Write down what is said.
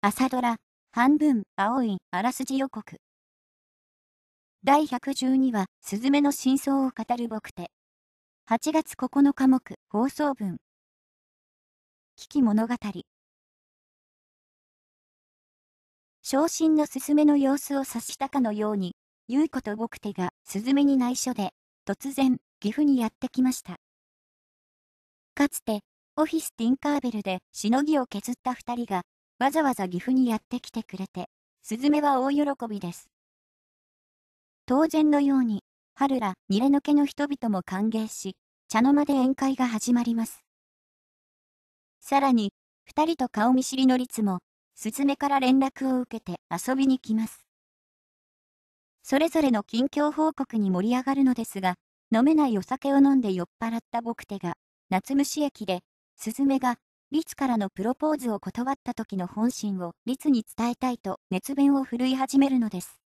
朝ドラ、半分、青い、あらすじ予告。第112話、すずめの真相を語る僕て。8月9日目、放送分。危機物語。昇進のすすめの様子を察したかのように、優子と僕手が、すずめに内緒で、突然、岐阜にやってきました。かつて、オフィスティンカーベルでしのぎを削った2人がわざわざ岐阜にやってきてくれて、スズメは大喜びです。当然のように、春ら、ニレの毛の人々も歓迎し、茶の間で宴会が始まります。さらに、二人と顔見知りの律も、スズメから連絡を受けて遊びに来ます。それぞれの近況報告に盛り上がるのですが、飲めないお酒を飲んで酔っ払った僕手が、夏虫駅で、スズメが、律からのプロポーズを断った時の本心を律に伝えたいと熱弁を振るい始めるのです。